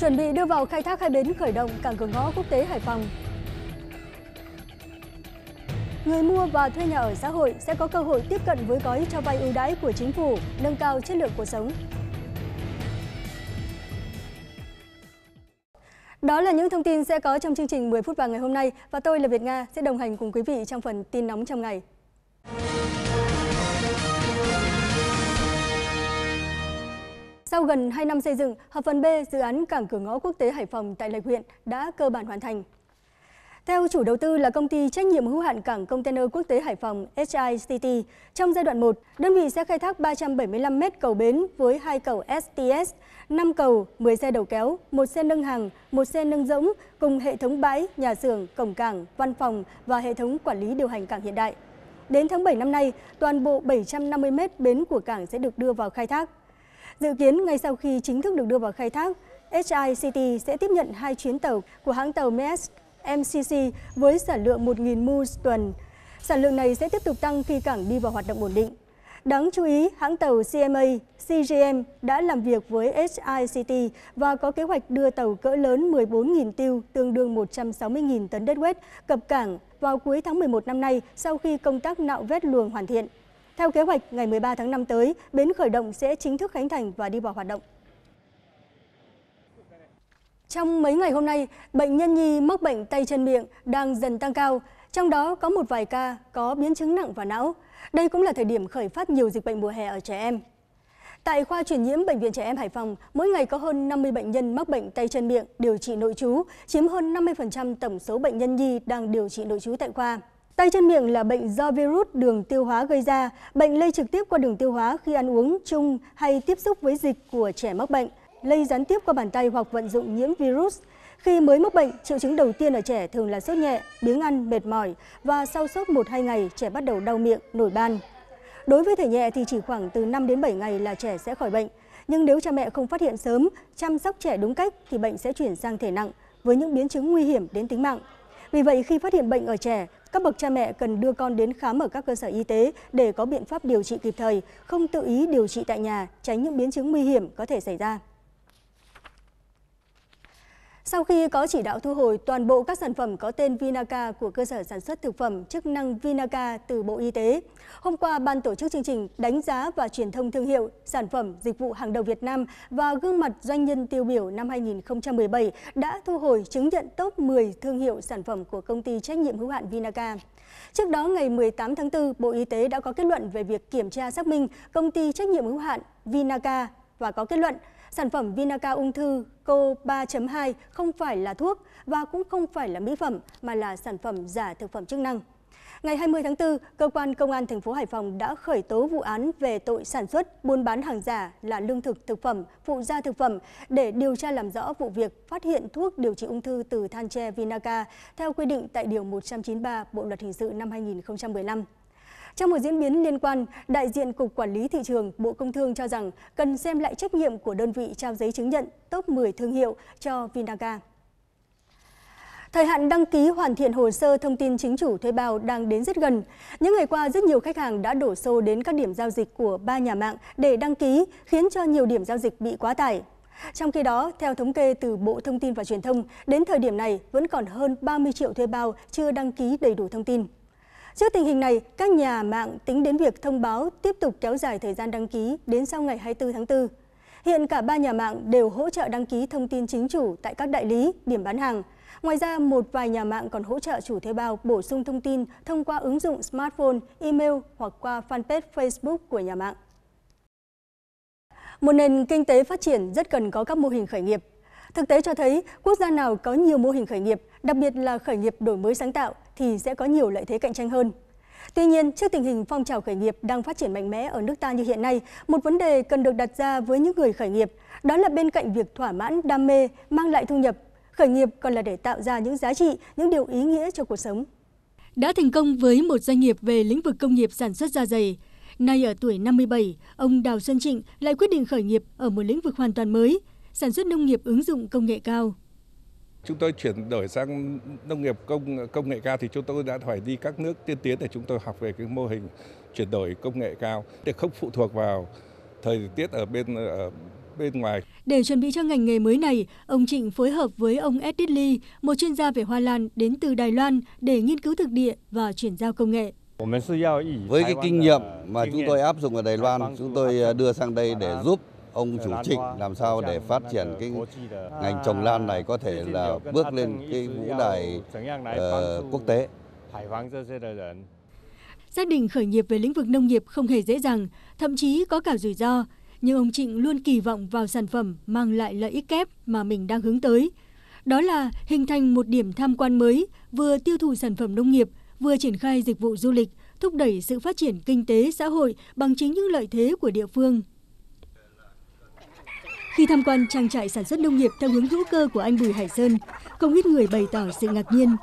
chuẩn bị đưa vào khai thác hai bến khởi động cảng cửa ngõ quốc tế Hải Phòng. Người mua và thuê nhà ở xã hội sẽ có cơ hội tiếp cận với gói cho vay ưu đãi của chính phủ, nâng cao chất lượng cuộc sống. Đó là những thông tin sẽ có trong chương trình 10 phút vàng ngày hôm nay và tôi là Việt Nga sẽ đồng hành cùng quý vị trong phần tin nóng trong ngày. Sau gần 2 năm xây dựng, hợp phần B dự án Cảng cửa ngõ quốc tế Hải Phòng tại Lạch huyện đã cơ bản hoàn thành. Theo chủ đầu tư là công ty trách nhiệm hữu hạn Cảng Container Quốc tế Hải Phòng HICT, trong giai đoạn 1, đơn vị sẽ khai thác 375 m cầu bến với 2 cầu STS, 5 cầu, 10 xe đầu kéo, 1 xe nâng hàng, 1 xe nâng rỗng cùng hệ thống bãi, nhà xưởng, cổng cảng, văn phòng và hệ thống quản lý điều hành cảng hiện đại. Đến tháng 7 năm nay, toàn bộ 750 m bến của cảng sẽ được đưa vào khai thác. Dự kiến ngay sau khi chính thức được đưa vào khai thác, HICT sẽ tiếp nhận hai chuyến tàu của hãng tàu MES MCC với sản lượng 1.000 mu tuần. Sản lượng này sẽ tiếp tục tăng khi cảng đi vào hoạt động ổn định. Đáng chú ý, hãng tàu CMA, CGM đã làm việc với HICT và có kế hoạch đưa tàu cỡ lớn 14.000 tiêu tương đương 160.000 tấn đất quét cập cảng vào cuối tháng 11 năm nay sau khi công tác nạo vét luồng hoàn thiện. Theo kế hoạch, ngày 13 tháng 5 tới, bến khởi động sẽ chính thức khánh thành và đi vào hoạt động. Trong mấy ngày hôm nay, bệnh nhân nhi mắc bệnh tay chân miệng đang dần tăng cao, trong đó có một vài ca có biến chứng nặng và não. Đây cũng là thời điểm khởi phát nhiều dịch bệnh mùa hè ở trẻ em. Tại khoa truyền nhiễm Bệnh viện Trẻ Em Hải Phòng, mỗi ngày có hơn 50 bệnh nhân mắc bệnh tay chân miệng điều trị nội trú, chiếm hơn 50% tổng số bệnh nhân nhi đang điều trị nội trú tại khoa. Tay chân miệng là bệnh do virus đường tiêu hóa gây ra, bệnh lây trực tiếp qua đường tiêu hóa khi ăn uống chung hay tiếp xúc với dịch của trẻ mắc bệnh, lây gián tiếp qua bàn tay hoặc vận dụng nhiễm virus. Khi mới mắc bệnh, triệu chứng đầu tiên ở trẻ thường là sốt nhẹ, biếng ăn, mệt mỏi và sau sốt 1-2 ngày trẻ bắt đầu đau miệng, nổi ban. Đối với thể nhẹ thì chỉ khoảng từ 5 đến 7 ngày là trẻ sẽ khỏi bệnh. Nhưng nếu cha mẹ không phát hiện sớm, chăm sóc trẻ đúng cách thì bệnh sẽ chuyển sang thể nặng với những biến chứng nguy hiểm đến tính mạng. Vì vậy khi phát hiện bệnh ở trẻ, các bậc cha mẹ cần đưa con đến khám ở các cơ sở y tế để có biện pháp điều trị kịp thời, không tự ý điều trị tại nhà, tránh những biến chứng nguy hiểm có thể xảy ra. Sau khi có chỉ đạo thu hồi toàn bộ các sản phẩm có tên Vinaca của cơ sở sản xuất thực phẩm chức năng Vinaca từ Bộ Y tế, hôm qua Ban tổ chức chương trình đánh giá và truyền thông thương hiệu, sản phẩm, dịch vụ hàng đầu Việt Nam và gương mặt doanh nhân tiêu biểu năm 2017 đã thu hồi chứng nhận top 10 thương hiệu sản phẩm của công ty trách nhiệm hữu hạn Vinaca. Trước đó, ngày 18 tháng 4, Bộ Y tế đã có kết luận về việc kiểm tra xác minh công ty trách nhiệm hữu hạn Vinaca và có kết luận sản phẩm Vinaca ung thư Eco 3.2 không phải là thuốc và cũng không phải là mỹ phẩm mà là sản phẩm giả thực phẩm chức năng. Ngày 20 tháng 4, cơ quan công an thành phố Hải Phòng đã khởi tố vụ án về tội sản xuất, buôn bán hàng giả là lương thực, thực phẩm, phụ gia thực phẩm để điều tra làm rõ vụ việc phát hiện thuốc điều trị ung thư từ than tre Vinaca theo quy định tại điều 193 Bộ luật hình sự năm 2015. Trong một diễn biến liên quan, đại diện Cục Quản lý Thị trường Bộ Công Thương cho rằng cần xem lại trách nhiệm của đơn vị trao giấy chứng nhận top 10 thương hiệu cho Vinaga. Thời hạn đăng ký hoàn thiện hồ sơ thông tin chính chủ thuê bao đang đến rất gần. Những ngày qua, rất nhiều khách hàng đã đổ xô đến các điểm giao dịch của ba nhà mạng để đăng ký, khiến cho nhiều điểm giao dịch bị quá tải. Trong khi đó, theo thống kê từ Bộ Thông tin và Truyền thông, đến thời điểm này vẫn còn hơn 30 triệu thuê bao chưa đăng ký đầy đủ thông tin. Trước tình hình này, các nhà mạng tính đến việc thông báo tiếp tục kéo dài thời gian đăng ký đến sau ngày 24 tháng 4. Hiện cả ba nhà mạng đều hỗ trợ đăng ký thông tin chính chủ tại các đại lý, điểm bán hàng. Ngoài ra, một vài nhà mạng còn hỗ trợ chủ thuê bao bổ sung thông tin thông qua ứng dụng smartphone, email hoặc qua fanpage Facebook của nhà mạng. Một nền kinh tế phát triển rất cần có các mô hình khởi nghiệp. Thực tế cho thấy, quốc gia nào có nhiều mô hình khởi nghiệp, đặc biệt là khởi nghiệp đổi mới sáng tạo, thì sẽ có nhiều lợi thế cạnh tranh hơn. Tuy nhiên, trước tình hình phong trào khởi nghiệp đang phát triển mạnh mẽ ở nước ta như hiện nay, một vấn đề cần được đặt ra với những người khởi nghiệp, đó là bên cạnh việc thỏa mãn đam mê, mang lại thu nhập, khởi nghiệp còn là để tạo ra những giá trị, những điều ý nghĩa cho cuộc sống. Đã thành công với một doanh nghiệp về lĩnh vực công nghiệp sản xuất da dày, nay ở tuổi 57, ông Đào Xuân Trịnh lại quyết định khởi nghiệp ở một lĩnh vực hoàn toàn mới, sản xuất nông nghiệp ứng dụng công nghệ cao chúng tôi chuyển đổi sang nông nghiệp công công nghệ cao thì chúng tôi đã phải đi các nước tiên tiến để chúng tôi học về cái mô hình chuyển đổi công nghệ cao để không phụ thuộc vào thời tiết ở bên ở bên ngoài. Để chuẩn bị cho ngành nghề mới này, ông Trịnh phối hợp với ông Edith Lee, một chuyên gia về hoa lan đến từ Đài Loan để nghiên cứu thực địa và chuyển giao công nghệ. Với cái kinh nghiệm mà chúng tôi áp dụng ở Đài Loan, chúng tôi ờ, đưa sang đây để giúp ông chủ trịnh làm sao để phát triển cái ngành trồng lan này có thể là bước lên cái vũ đài uh, quốc tế. Xác định khởi nghiệp về lĩnh vực nông nghiệp không hề dễ dàng, thậm chí có cả rủi ro, nhưng ông Trịnh luôn kỳ vọng vào sản phẩm mang lại lợi ích kép mà mình đang hướng tới. Đó là hình thành một điểm tham quan mới, vừa tiêu thụ sản phẩm nông nghiệp, vừa triển khai dịch vụ du lịch, thúc đẩy sự phát triển kinh tế xã hội bằng chính những lợi thế của địa phương. Khi tham quan trang trại sản xuất nông nghiệp theo hướng hữu cơ của anh Bùi Hải Sơn, không ít người bày tỏ sự ngạc nhiên.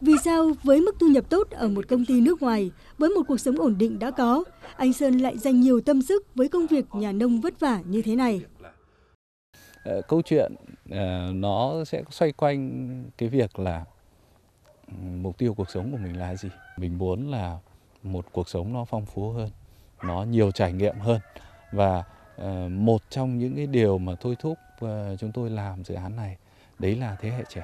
Vì sao với mức thu nhập tốt ở một công ty nước ngoài, với một cuộc sống ổn định đã có, anh Sơn lại dành nhiều tâm sức với công việc nhà nông vất vả như thế này? Ờ, câu chuyện ờ, nó sẽ xoay quanh cái việc là ừ, mục tiêu cuộc sống của mình là gì. Mình muốn là một cuộc sống nó phong phú hơn, nó nhiều trải nghiệm hơn và Ờ, một trong những cái điều mà thôi thúc ờ, chúng tôi làm dự án này đấy là thế hệ trẻ.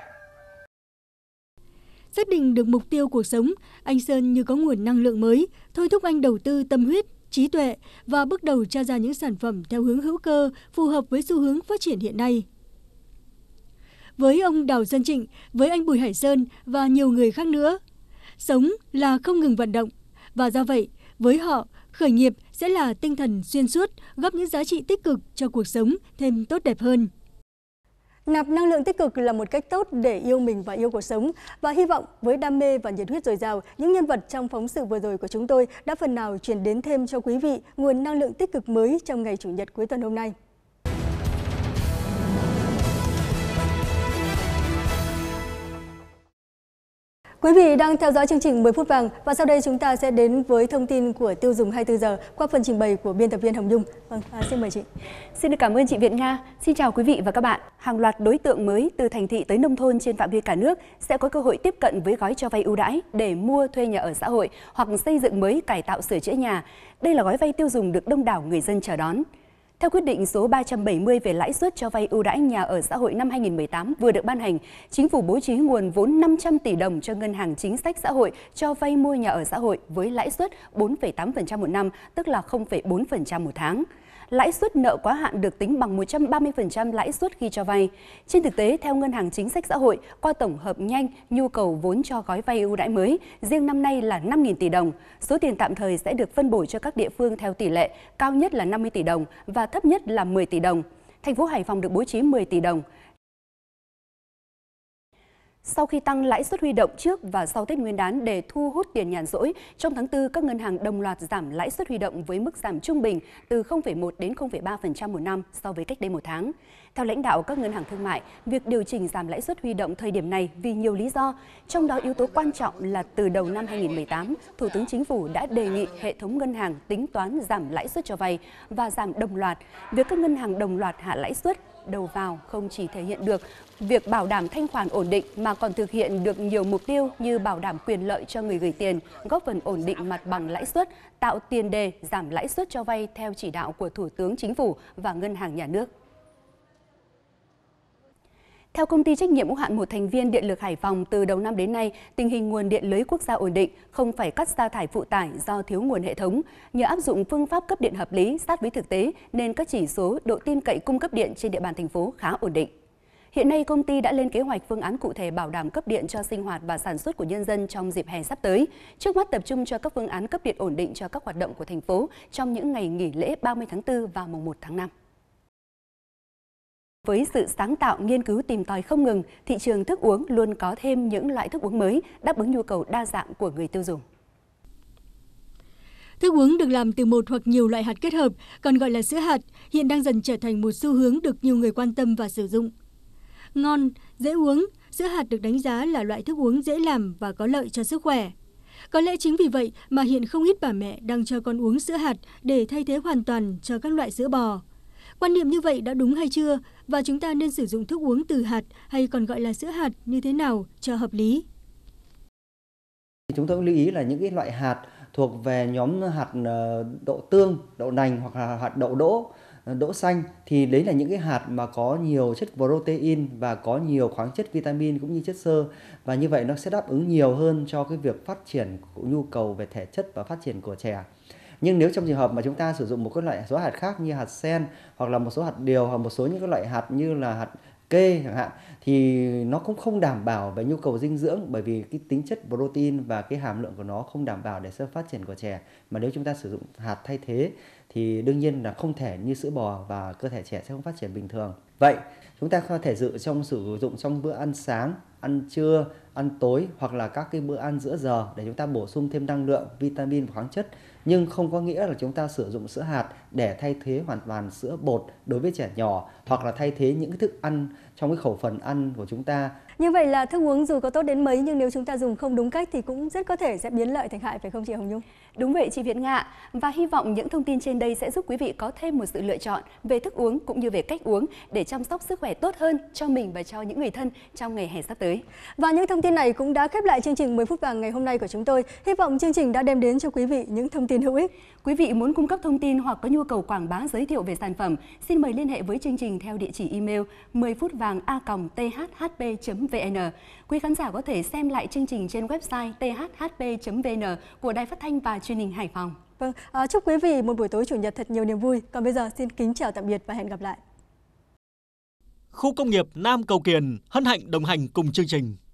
Xác định được mục tiêu cuộc sống, anh Sơn như có nguồn năng lượng mới, thôi thúc anh đầu tư tâm huyết, trí tuệ và bước đầu cho ra những sản phẩm theo hướng hữu cơ phù hợp với xu hướng phát triển hiện nay. Với ông Đào Dân Trịnh, với anh Bùi Hải Sơn và nhiều người khác nữa, sống là không ngừng vận động. Và do vậy, với họ, Khởi nghiệp sẽ là tinh thần xuyên suốt, góp những giá trị tích cực cho cuộc sống thêm tốt đẹp hơn. Nạp năng lượng tích cực là một cách tốt để yêu mình và yêu cuộc sống. Và hy vọng với đam mê và nhiệt huyết dồi dào, những nhân vật trong phóng sự vừa rồi của chúng tôi đã phần nào truyền đến thêm cho quý vị nguồn năng lượng tích cực mới trong ngày Chủ nhật cuối tuần hôm nay. Quý vị đang theo dõi chương trình 10 phút vàng và sau đây chúng ta sẽ đến với thông tin của tiêu dùng 24 giờ qua phần trình bày của biên tập viên Hồng Dung. Vâng, à, xin mời chị. Xin được cảm ơn chị Việt Nga. Xin chào quý vị và các bạn. Hàng loạt đối tượng mới từ thành thị tới nông thôn trên phạm vi cả nước sẽ có cơ hội tiếp cận với gói cho vay ưu đãi để mua thuê nhà ở xã hội hoặc xây dựng mới, cải tạo sửa chữa nhà. Đây là gói vay tiêu dùng được đông đảo người dân chờ đón. Theo quyết định số 370 về lãi suất cho vay ưu đãi nhà ở xã hội năm 2018 vừa được ban hành, chính phủ bố trí nguồn vốn 500 tỷ đồng cho ngân hàng chính sách xã hội cho vay mua nhà ở xã hội với lãi suất 4,8% một năm, tức là 0,4% một tháng lãi suất nợ quá hạn được tính bằng 130% lãi suất khi cho vay. Trên thực tế, theo Ngân hàng Chính sách Xã hội, qua tổng hợp nhanh nhu cầu vốn cho gói vay ưu đãi mới, riêng năm nay là 5.000 tỷ đồng. Số tiền tạm thời sẽ được phân bổ cho các địa phương theo tỷ lệ, cao nhất là 50 tỷ đồng và thấp nhất là 10 tỷ đồng. Thành phố Hải Phòng được bố trí 10 tỷ đồng, sau khi tăng lãi suất huy động trước và sau Tết Nguyên đán để thu hút tiền nhàn rỗi, trong tháng 4 các ngân hàng đồng loạt giảm lãi suất huy động với mức giảm trung bình từ 0,1 đến 0,3% một năm so với cách đây một tháng. Theo lãnh đạo các ngân hàng thương mại, việc điều chỉnh giảm lãi suất huy động thời điểm này vì nhiều lý do, trong đó yếu tố quan trọng là từ đầu năm 2018, Thủ tướng Chính phủ đã đề nghị hệ thống ngân hàng tính toán giảm lãi suất cho vay và giảm đồng loạt. Việc các ngân hàng đồng loạt hạ lãi suất đầu vào không chỉ thể hiện được việc bảo đảm thanh khoản ổn định mà còn thực hiện được nhiều mục tiêu như bảo đảm quyền lợi cho người gửi tiền, góp phần ổn định mặt bằng lãi suất, tạo tiền đề giảm lãi suất cho vay theo chỉ đạo của Thủ tướng Chính phủ và Ngân hàng Nhà nước. Theo công ty trách nhiệm hữu hạn một thành viên điện lực Hải Phòng, từ đầu năm đến nay, tình hình nguồn điện lưới quốc gia ổn định, không phải cắt xa thải phụ tải do thiếu nguồn hệ thống. Nhờ áp dụng phương pháp cấp điện hợp lý sát với thực tế nên các chỉ số độ tin cậy cung cấp điện trên địa bàn thành phố khá ổn định. Hiện nay, công ty đã lên kế hoạch phương án cụ thể bảo đảm cấp điện cho sinh hoạt và sản xuất của nhân dân trong dịp hè sắp tới. Trước mắt tập trung cho các phương án cấp điện ổn định cho các hoạt động của thành phố trong những ngày nghỉ lễ 30 tháng 4 và mùng 1 tháng 5. Với sự sáng tạo, nghiên cứu tìm tòi không ngừng, thị trường thức uống luôn có thêm những loại thức uống mới đáp ứng nhu cầu đa dạng của người tiêu dùng. Thức uống được làm từ một hoặc nhiều loại hạt kết hợp, còn gọi là sữa hạt, hiện đang dần trở thành một xu hướng được nhiều người quan tâm và sử dụng. Ngon, dễ uống, sữa hạt được đánh giá là loại thức uống dễ làm và có lợi cho sức khỏe. Có lẽ chính vì vậy mà hiện không ít bà mẹ đang cho con uống sữa hạt để thay thế hoàn toàn cho các loại sữa bò. Quan niệm như vậy đã đúng hay chưa? Và chúng ta nên sử dụng thức uống từ hạt hay còn gọi là sữa hạt như thế nào cho hợp lý? Chúng tôi cũng lưu ý là những cái loại hạt thuộc về nhóm hạt ờ, đậu tương, đậu nành hoặc là hạt đậu đỗ ờ, đỗ xanh thì đấy là những cái hạt mà có nhiều chất protein và có nhiều khoáng chất vitamin cũng như chất xơ và như vậy nó sẽ đáp ứng nhiều hơn cho cái việc phát triển của nhu cầu về thể chất và phát triển của trẻ nhưng nếu trong trường hợp mà chúng ta sử dụng một cái loại số hạt khác như hạt sen hoặc là một số hạt điều hoặc một số những cái loại hạt như là hạt kê chẳng hạn thì nó cũng không đảm bảo về nhu cầu dinh dưỡng bởi vì cái tính chất protein và cái hàm lượng của nó không đảm bảo để sự phát triển của trẻ mà nếu chúng ta sử dụng hạt thay thế thì đương nhiên là không thể như sữa bò và cơ thể trẻ sẽ không phát triển bình thường Vậy chúng ta có thể dự trong sử dụng trong bữa ăn sáng, ăn trưa, ăn tối hoặc là các cái bữa ăn giữa giờ để chúng ta bổ sung thêm năng lượng, vitamin và khoáng chất nhưng không có nghĩa là chúng ta sử dụng sữa hạt để thay thế hoàn toàn sữa bột đối với trẻ nhỏ hoặc là thay thế những thức ăn trong cái khẩu phần ăn của chúng ta. Như vậy là thức uống dù có tốt đến mấy nhưng nếu chúng ta dùng không đúng cách thì cũng rất có thể sẽ biến lợi thành hại phải không chị Hồng Nhung? Đúng vậy chị Việt Ngạ và hy vọng những thông tin trên đây sẽ giúp quý vị có thêm một sự lựa chọn về thức uống cũng như về cách uống để chăm sóc sức khỏe tốt hơn cho mình và cho những người thân trong ngày hè sắp tới. Và những thông tin này cũng đã khép lại chương trình 10 phút vàng ngày hôm nay của chúng tôi. Hy vọng chương trình đã đem đến cho quý vị những thông tin hữu ích. Quý vị muốn cung cấp thông tin hoặc có nhu cầu quảng bá giới thiệu về sản phẩm, xin mời liên hệ với chương trình theo địa chỉ email 10 phút vàng a.thhp.vn. Quý khán giả có thể xem lại chương trình trên website thhp.vn của Đài Phát thanh và Truyền hình Hải Phòng. Vâng, ờ, chúc quý vị một buổi tối chủ nhật thật nhiều niềm vui. Còn bây giờ xin kính chào tạm biệt và hẹn gặp lại khu công nghiệp Nam Cầu Kiền hân hạnh đồng hành cùng chương trình.